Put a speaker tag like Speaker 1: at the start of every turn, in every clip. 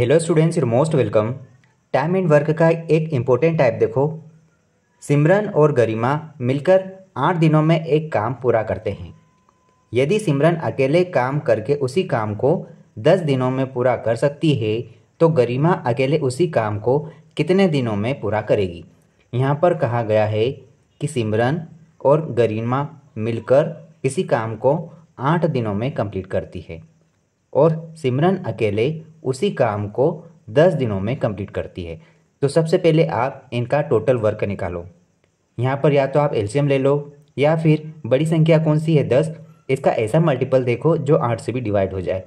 Speaker 1: hello students your most welcome time and work का एक important type देखो सिमरन और गरिमा मिलकर आठ दिनों में एक काम पूरा करते हैं यदि सिमरन अकेले काम करके उसी काम को दस दिनों में पूरा कर सकती है तो गरिमा अकेले उसी काम को कितने दिनों में पूरा करेगी यहाँ पर कहा गया है कि सिमरन और गरिमा मिलकर किसी काम को आठ दिनों में कंप्लीट करती है और सिमरन अकेले उसी काम को दस दिनों में कंप्लीट करती है तो सबसे पहले आप इनका टोटल वर्क निकालो यहाँ पर या तो आप एल्शियम ले लो या फिर बड़ी संख्या कौन सी है दस इसका ऐसा मल्टीपल देखो जो आठ से भी डिवाइड हो जाए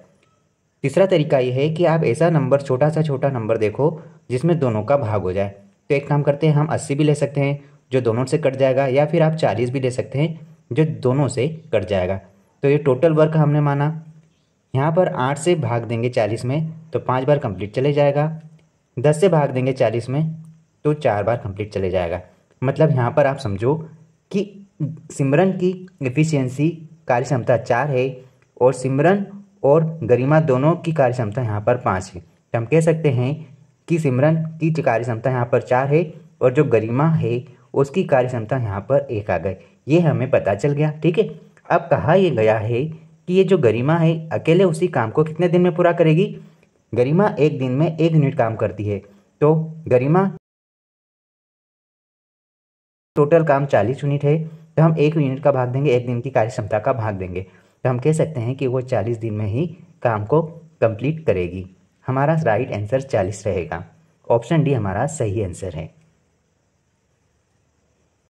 Speaker 1: तीसरा तरीका यह है कि आप ऐसा नंबर छोटा सा छोटा नंबर देखो जिसमें दोनों का भाग हो जाए तो एक काम करते हैं हम अस्सी भी ले सकते हैं जो दोनों से कट जाएगा या फिर आप चालीस भी ले सकते हैं जो दोनों से कट जाएगा तो ये टोटल वर्क हमने माना यहाँ पर आठ से भाग देंगे चालीस में तो पाँच बार कंप्लीट चले जाएगा दस से भाग देंगे चालीस में तो चार बार कंप्लीट चले जाएगा मतलब यहाँ पर आप समझो कि सिमरन की एफिशिएंसी कार्य क्षमता चार है और सिमरन और गरिमा दोनों की कार्य क्षमता यहाँ पर पाँच है तो हम कह सकते हैं कि सिमरन की कार्य क्षमता यहाँ पर चार है और जो गरिमा है उसकी कार्य क्षमता यहाँ पर एक आ गई ये हमें पता चल गया ठीक है अब कहा यह गया है कि ये जो गरिमा है अकेले उसी काम को कितने दिन में पूरा करेगी गरिमा एक दिन में एक यूनिट काम करती है तो गरिमा टोटल काम चालीस यूनिट है तो हम एक यूनिट का भाग देंगे एक दिन की कार्य क्षमता का भाग देंगे तो हम कह सकते हैं कि वो चालीस दिन में ही काम को कंप्लीट करेगी हमारा राइट आंसर चालीस रहेगा ऑप्शन डी हमारा सही आंसर है